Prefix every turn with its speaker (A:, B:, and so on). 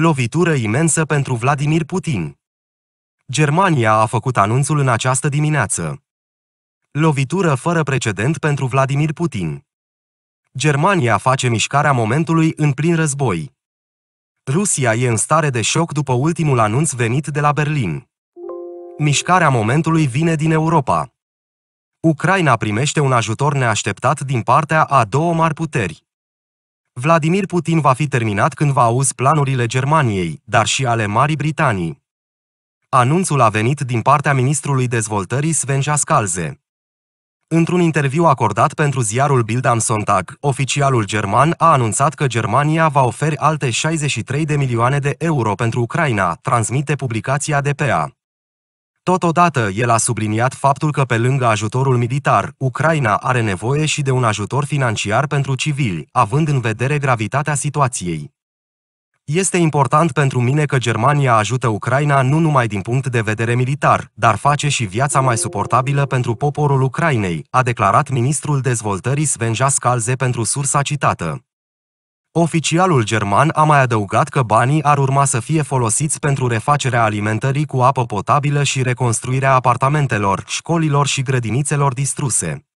A: Lovitură imensă pentru Vladimir Putin. Germania a făcut anunțul în această dimineață. Lovitură fără precedent pentru Vladimir Putin. Germania face mișcarea momentului în plin război. Rusia e în stare de șoc după ultimul anunț venit de la Berlin. Mișcarea momentului vine din Europa. Ucraina primește un ajutor neașteptat din partea a două mari puteri. Vladimir Putin va fi terminat când va auzi planurile Germaniei, dar și ale Marii Britanii. Anunțul a venit din partea ministrului dezvoltării Sven Jascalze. Într-un interviu acordat pentru ziarul Bild am Sonntag, oficialul german a anunțat că Germania va oferi alte 63 de milioane de euro pentru Ucraina, transmite publicația DPA. Totodată, el a subliniat faptul că pe lângă ajutorul militar, Ucraina are nevoie și de un ajutor financiar pentru civili, având în vedere gravitatea situației. Este important pentru mine că Germania ajută Ucraina nu numai din punct de vedere militar, dar face și viața mai suportabilă pentru poporul Ucrainei, a declarat ministrul dezvoltării Svenja Scalze pentru sursa citată. Oficialul german a mai adăugat că banii ar urma să fie folosiți pentru refacerea alimentării cu apă potabilă și reconstruirea apartamentelor, școlilor și grădinițelor distruse.